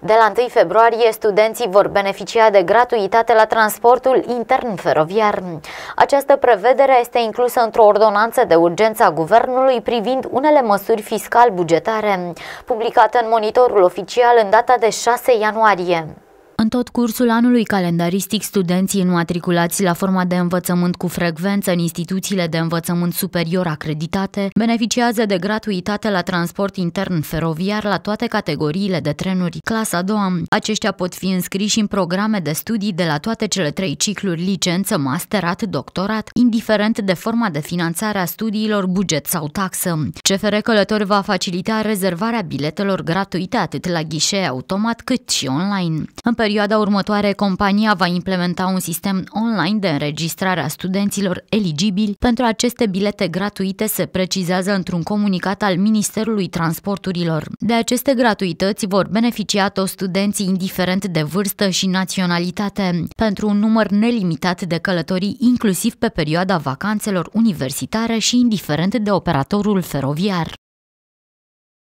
De la 1 februarie, studenții vor beneficia de gratuitate la transportul intern feroviar. Această prevedere este inclusă într-o ordonanță de urgență a Guvernului privind unele măsuri fiscal-bugetare, publicată în monitorul oficial în data de 6 ianuarie. În tot cursul anului calendaristic, studenții înmatriculați la forma de învățământ cu frecvență în instituțiile de învățământ superior acreditate beneficiază de gratuitate la transport intern feroviar la toate categoriile de trenuri clasa 2. Aceștia pot fi înscriși în programe de studii de la toate cele trei cicluri licență, masterat, doctorat, indiferent de forma de finanțare a studiilor, buget sau taxă. CFR Călători va facilita rezervarea biletelor gratuite atât la ghișe automat cât și online. În perioada următoare, compania va implementa un sistem online de înregistrare a studenților eligibili pentru aceste bilete gratuite, se precizează într-un comunicat al Ministerului Transporturilor. De aceste gratuități vor beneficia toți studenții indiferent de vârstă și naționalitate, pentru un număr nelimitat de călătorii, inclusiv pe perioada vacanțelor universitare și indiferent de operatorul feroviar.